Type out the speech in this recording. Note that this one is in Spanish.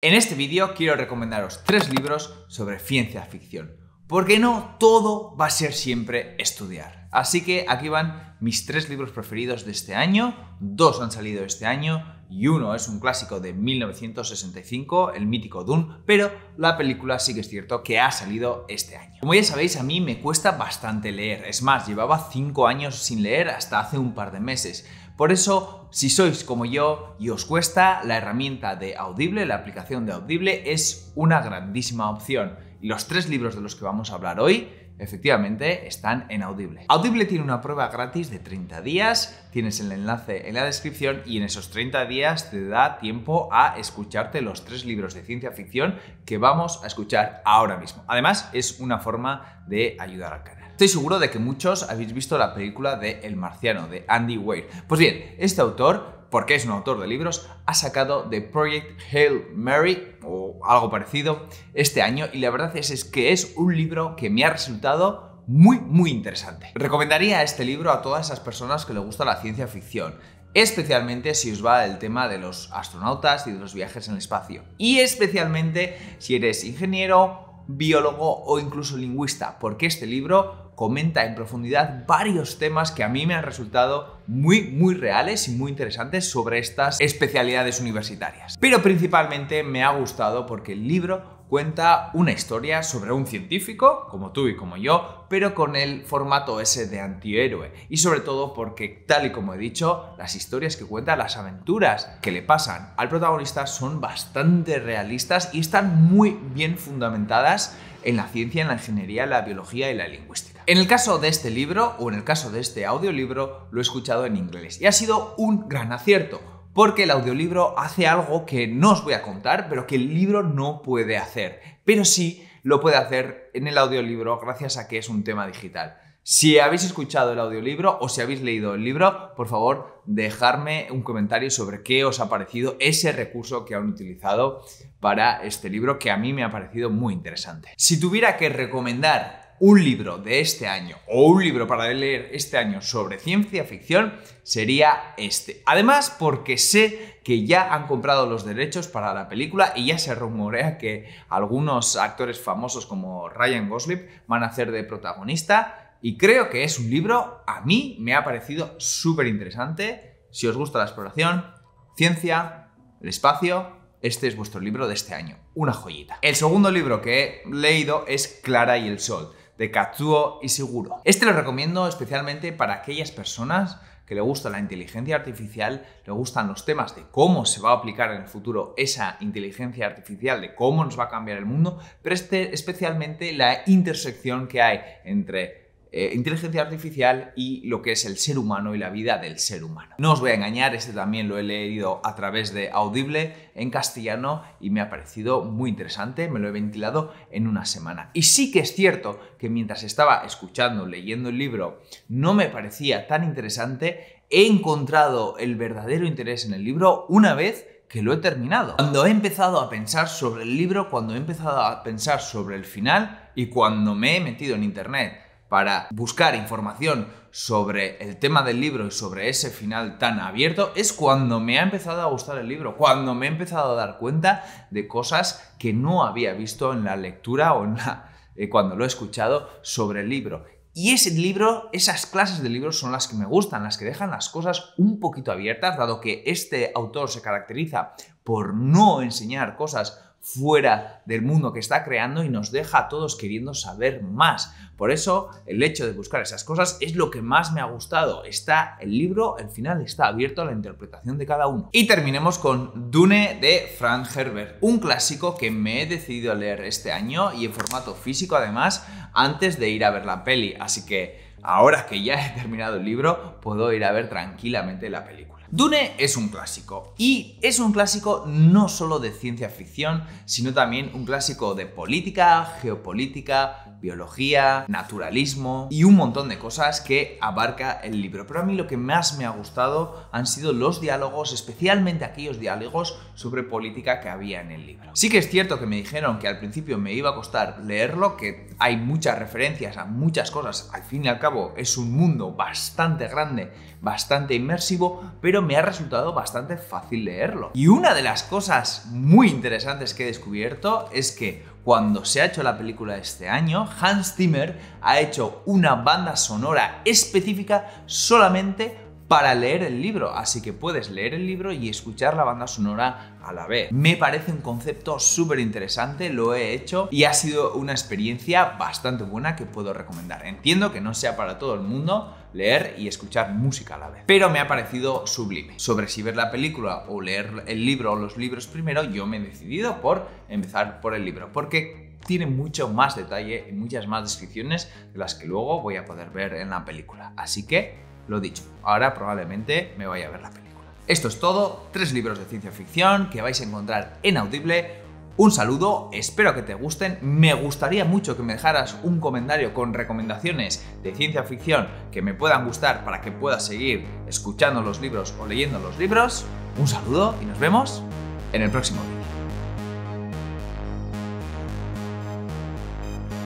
En este vídeo quiero recomendaros tres libros sobre ciencia ficción, porque no todo va a ser siempre estudiar. Así que aquí van mis tres libros preferidos de este año, dos han salido este año y uno es un clásico de 1965, el mítico Dune, pero la película sí que es cierto que ha salido este año. Como ya sabéis, a mí me cuesta bastante leer, es más, llevaba cinco años sin leer hasta hace un par de meses por eso, si sois como yo y os cuesta, la herramienta de Audible, la aplicación de Audible, es una grandísima opción los tres libros de los que vamos a hablar hoy efectivamente están en Audible. Audible tiene una prueba gratis de 30 días, tienes el enlace en la descripción y en esos 30 días te da tiempo a escucharte los tres libros de ciencia ficción que vamos a escuchar ahora mismo. Además, es una forma de ayudar al canal. Estoy seguro de que muchos habéis visto la película de El Marciano de Andy Weir. Pues bien, este autor porque es un autor de libros, ha sacado The Project Hail Mary o algo parecido este año y la verdad es, que es un libro que me ha resultado muy, muy interesante. Recomendaría este libro a todas esas personas que les gusta la ciencia ficción, especialmente si os va el tema de los astronautas y de los viajes en el espacio, y especialmente si eres ingeniero biólogo o incluso lingüista, porque este libro comenta en profundidad varios temas que a mí me han resultado muy, muy reales y muy interesantes sobre estas especialidades universitarias. Pero principalmente me ha gustado porque el libro cuenta una historia sobre un científico, como tú y como yo, pero con el formato ese de antihéroe. Y sobre todo porque, tal y como he dicho, las historias que cuenta, las aventuras que le pasan al protagonista son bastante realistas y están muy bien fundamentadas en la ciencia, en la ingeniería, la biología y la lingüística. En el caso de este libro, o en el caso de este audiolibro, lo he escuchado en inglés y ha sido un gran acierto porque el audiolibro hace algo que no os voy a contar, pero que el libro no puede hacer, pero sí lo puede hacer en el audiolibro gracias a que es un tema digital. Si habéis escuchado el audiolibro o si habéis leído el libro, por favor, dejadme un comentario sobre qué os ha parecido ese recurso que han utilizado para este libro, que a mí me ha parecido muy interesante. Si tuviera que recomendar un libro de este año o un libro para leer este año sobre ciencia ficción sería este. Además, porque sé que ya han comprado los derechos para la película y ya se rumorea que algunos actores famosos como Ryan Gosling van a hacer de protagonista y creo que es un libro, a mí me ha parecido súper interesante. Si os gusta la exploración, ciencia, el espacio, este es vuestro libro de este año, una joyita. El segundo libro que he leído es Clara y el Sol de Katsuo seguro Este lo recomiendo especialmente para aquellas personas que le gusta la inteligencia artificial, le gustan los temas de cómo se va a aplicar en el futuro esa inteligencia artificial, de cómo nos va a cambiar el mundo, pero este, especialmente la intersección que hay entre eh, inteligencia artificial y lo que es el ser humano y la vida del ser humano. No os voy a engañar, este también lo he leído a través de Audible en castellano y me ha parecido muy interesante, me lo he ventilado en una semana. Y sí que es cierto que mientras estaba escuchando, leyendo el libro, no me parecía tan interesante, he encontrado el verdadero interés en el libro una vez que lo he terminado. Cuando he empezado a pensar sobre el libro, cuando he empezado a pensar sobre el final y cuando me he metido en internet para buscar información sobre el tema del libro y sobre ese final tan abierto, es cuando me ha empezado a gustar el libro, cuando me he empezado a dar cuenta de cosas que no había visto en la lectura o en eh, cuando lo he escuchado sobre el libro. Y ese libro, esas clases de libros son las que me gustan, las que dejan las cosas un poquito abiertas, dado que este autor se caracteriza por no enseñar cosas fuera del mundo que está creando y nos deja a todos queriendo saber más. Por eso el hecho de buscar esas cosas es lo que más me ha gustado. Está el libro, el final está abierto a la interpretación de cada uno. Y terminemos con Dune de Frank Herbert, un clásico que me he decidido a leer este año y en formato físico además antes de ir a ver la peli. Así que ahora que ya he terminado el libro puedo ir a ver tranquilamente la película. Dune es un clásico y es un clásico no solo de ciencia ficción, sino también un clásico de política, geopolítica, biología, naturalismo y un montón de cosas que abarca el libro. Pero a mí lo que más me ha gustado han sido los diálogos, especialmente aquellos diálogos sobre política que había en el libro. Sí que es cierto que me dijeron que al principio me iba a costar leerlo, que hay muchas referencias a muchas cosas, al fin y al cabo es un mundo bastante grande, bastante inmersivo, pero me ha resultado bastante fácil leerlo. Y una de las cosas muy interesantes que he descubierto es que cuando se ha hecho la película este año, Hans Zimmer ha hecho una banda sonora específica solamente para leer el libro, así que puedes leer el libro y escuchar la banda sonora a la vez. Me parece un concepto súper interesante, lo he hecho y ha sido una experiencia bastante buena que puedo recomendar. Entiendo que no sea para todo el mundo, leer y escuchar música a la vez. Pero me ha parecido sublime. Sobre si ver la película o leer el libro o los libros primero, yo me he decidido por empezar por el libro, porque tiene mucho más detalle y muchas más descripciones de las que luego voy a poder ver en la película. Así que, lo dicho, ahora probablemente me vaya a ver la película. Esto es todo, tres libros de ciencia ficción que vais a encontrar en Audible un saludo, espero que te gusten, me gustaría mucho que me dejaras un comentario con recomendaciones de ciencia ficción que me puedan gustar para que pueda seguir escuchando los libros o leyendo los libros. Un saludo y nos vemos en el próximo vídeo.